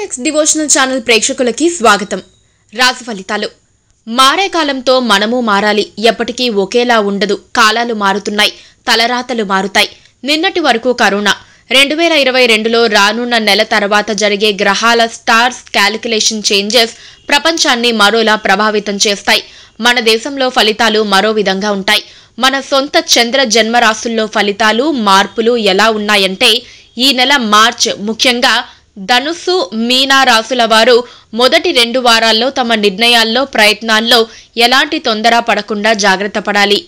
next devotional channel ప్రేక్షకులకి స్వాగతం రాశి ఫలితాలు మారే కాలంతో మనము మారాలి ఎప్పటికీ ఒకేలా ఉండదు కాలాలు మారుతున్నాయి తలరాతలు మారుతాయి నిన్నటి వరకు కరోనా రెండు వేల ఇరవై రెండులో రానున్న నెల తర్వాత జరిగే గ్రహాల స్టార్స్ క్యాలిక్యులేషన్ చేంజెస్ ప్రపంచాన్ని మరోలా ప్రభావితం చేస్తాయి మన దేశంలో ఫలితాలు మరో విధంగా ఉంటాయి మన సొంత చంద్ర జన్మరాశుల్లో ఫలితాలు మార్పులు ఎలా ఉన్నాయంటే ఈ నెల మార్చ్ ముఖ్యంగా ధనుస్సు మీనా రాసుల వారు మొదటి రెండు వారాల్లో తమ నిర్ణయాల్లో ప్రయత్నాల్లో ఎలాంటి తొందర పడకుండా జాగ్రత్త పడాలి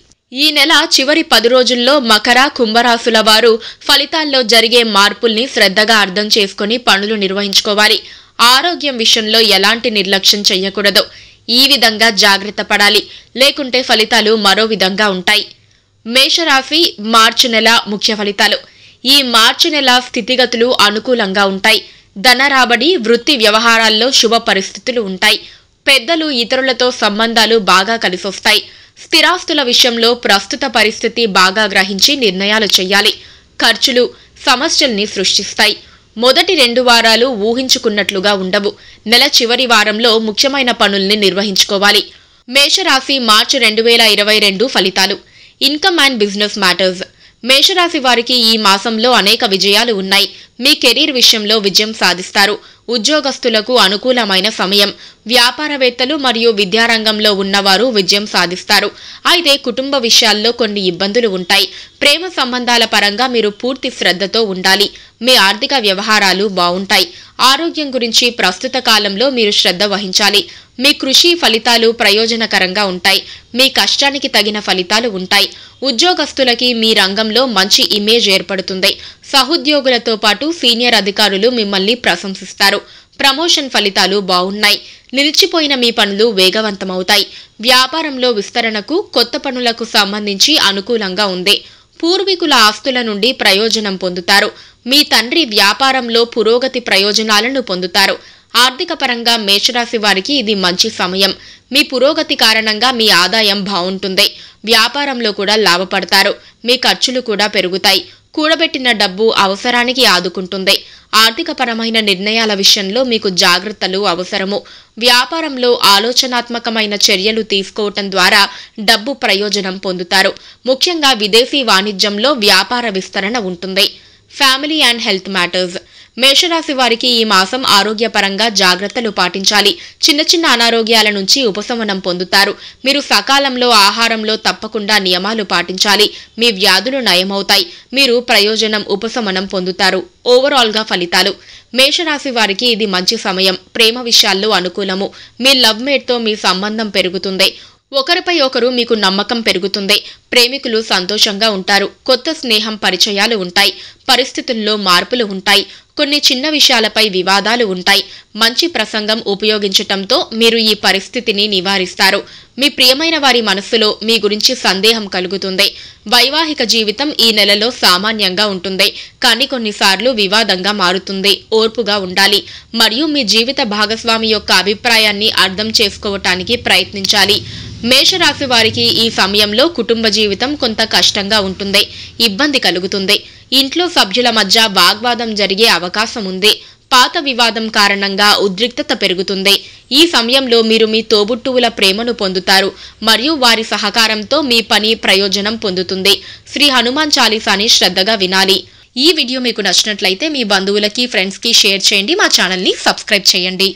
ఈ నెల చివరి పది రోజుల్లో మకర కుంభరాశుల వారు ఫలితాల్లో జరిగే మార్పుల్ని శ్రద్ధగా అర్థం చేసుకుని పనులు నిర్వహించుకోవాలి ఆరోగ్యం విషయంలో ఎలాంటి నిర్లక్ష్యం చేయకూడదు ఈ విధంగా జాగ్రత్త పడాలి లేకుంటే ఫలితాలు మరో విధంగా ఉంటాయి మేషరాశి మార్చి నెల ముఖ్య ఫలితాలు ఈ మార్చి నెల స్థితిగతులు అనుకూలంగా ఉంటాయి ధన రాబడి వృత్తి వ్యవహారాల్లో శుభ పరిస్థితులు ఉంటాయి పెద్దలు ఇతరులతో సంబంధాలు బాగా కలిసొస్తాయి స్థిరాస్తుల విషయంలో ప్రస్తుత పరిస్థితి బాగా గ్రహించి నిర్ణయాలు చేయాలి ఖర్చులు సమస్యల్ని సృష్టిస్తాయి మొదటి రెండు వారాలు ఊహించుకున్నట్లుగా ఉండవు నెల చివరి వారంలో ముఖ్యమైన పనుల్ని నిర్వహించుకోవాలి మేషరాశి మార్చి రెండు వేల ఇరవై రెండు ఫలితాలు ఇన్కమ్ అండ్ బిజినెస్ మ్యాటర్స్ మేషరాశి వారికి ఈ మాసంలో అనేక విజయాలు ఉన్నాయి మీ కెరీర్ విషయంలో విజయం సాధిస్తారు ఉద్యోగస్తులకు అనుకూలమైన సమయం వ్యాపారవేత్తలు మరియు విద్యారంగంలో ఉన్నవారు విజయం సాధిస్తారు అయితే కుటుంబ విషయాల్లో కొన్ని ఇబ్బందులు ఉంటాయి ప్రేమ సంబంధాల పరంగా మీరు పూర్తి శ్రద్ధతో ఉండాలి మీ ఆర్థిక వ్యవహారాలు బాగుంటాయి ఆరోగ్యం గురించి ప్రస్తుత కాలంలో మీరు శ్రద్ధ వహించాలి మీ కృషి ఫలితాలు ప్రయోజనకరంగా ఉంటాయి మీ కష్టానికి తగిన ఫలితాలు ఉంటాయి ఉద్యోగస్తులకి మీ రంగంలో మంచి ఇమేజ్ ఏర్పడుతుంది సహోద్యోగులతో పాటు సీనియర్ అధికారులు మిమ్మల్ని ప్రశంసిస్తారు ప్రమోషన్ ఫలితాలు బాగున్నాయి నిలిచిపోయిన మీ పనులు వేగవంతమవుతాయి వ్యాపారంలో విస్తరణకు కొత్త పనులకు సంబంధించి అనుకూలంగా ఉంది పూర్వీకుల ఆస్తుల నుండి ప్రయోజనం పొందుతారు మీ తండ్రి వ్యాపారంలో పురోగతి ప్రయోజనాలను పొందుతారు ఆర్థిక పరంగా మేషరాశి వారికి ఇది మంచి సమయం మీ పురోగతి కారణంగా మీ ఆదాయం బాగుంటుంది వ్యాపారంలో కూడా లాభపడతారు మీ ఖర్చులు కూడా పెరుగుతాయి కూడబెట్టిన డబ్బు అవసరానికి ఆదుకుంటుంది ఆర్థికపరమైన నిర్ణయాల విషయంలో మీకు జాగ్రత్తలు అవసరము వ్యాపారంలో ఆలోచనాత్మకమైన చర్యలు తీసుకోవటం ద్వారా డబ్బు ప్రయోజనం పొందుతారు ముఖ్యంగా విదేశీ వాణిజ్యంలో వ్యాపార విస్తరణ ఉంటుంది ఫ్యామిలీ అండ్ హెల్త్ మ్యాటర్స్ మేషరాశి వారికి ఈ మాసం ఆరోగ్యపరంగా జాగ్రత్తలు పాటించాలి చిన్న చిన్న అనారోగ్యాల నుంచి ఉపశమనం పొందుతారు మీరు సకాలంలో ఆహారంలో తప్పకుండా నియమాలు పాటించాలి మీ వ్యాధులు నయమవుతాయి మీరు ప్రయోజనం ఉపశమనం పొందుతారు ఓవరాల్గా ఫలితాలు మేషరాశి వారికి ఇది మంచి సమయం ప్రేమ విషయాల్లో అనుకూలము మీ లవ్ మేట్తో మీ సంబంధం పెరుగుతుంది ఒకరిపై ఒకరు మీకు నమ్మకం పెరుగుతుంది ప్రేమికులు సంతోషంగా ఉంటారు కొత్త స్నేహం పరిచయాలు ఉంటాయి పరిస్థితుల్లో మార్పులు ఉంటాయి కొన్ని చిన్న విషయాలపై వివాదాలు ఉంటాయి మంచి ప్రసంగం ఉపయోగించటంతో మీరు ఈ పరిస్థితిని నివారిస్తారు మీ ప్రియమైన వారి మనస్సులో మీ గురించి సందేహం కలుగుతుంది వైవాహిక జీవితం ఈ నెలలో సామాన్యంగా ఉంటుంది కానీ కొన్నిసార్లు వివాదంగా మారుతుంది ఓర్పుగా ఉండాలి మరియు మీ జీవిత భాగస్వామి యొక్క అభిప్రాయాన్ని అర్థం చేసుకోవటానికి ప్రయత్నించాలి మేషరాశి వారికి ఈ సమయంలో కుటుంబ జీవితం కొంత కష్టంగా ఉంటుంది ఇబ్బంది కలుగుతుంది ఇంట్లో సభ్యుల మధ్య వాగ్వాదం జరిగే అవకాశం ఉంది పాత వివాదం కారణంగా ఉద్రిక్తత పెరుగుతుంది ఈ సమయంలో మీరు మీ తోబుట్టువుల ప్రేమను పొందుతారు మరియు వారి సహకారంతో మీ పని ప్రయోజనం పొందుతుంది శ్రీ హనుమాన్ చాలీసాని శ్రద్ధగా వినాలి ఈ వీడియో మీకు నచ్చినట్లయితే మీ బంధువులకి ఫ్రెండ్స్కి షేర్ చేయండి మా ఛానల్ని సబ్స్క్రైబ్ చేయండి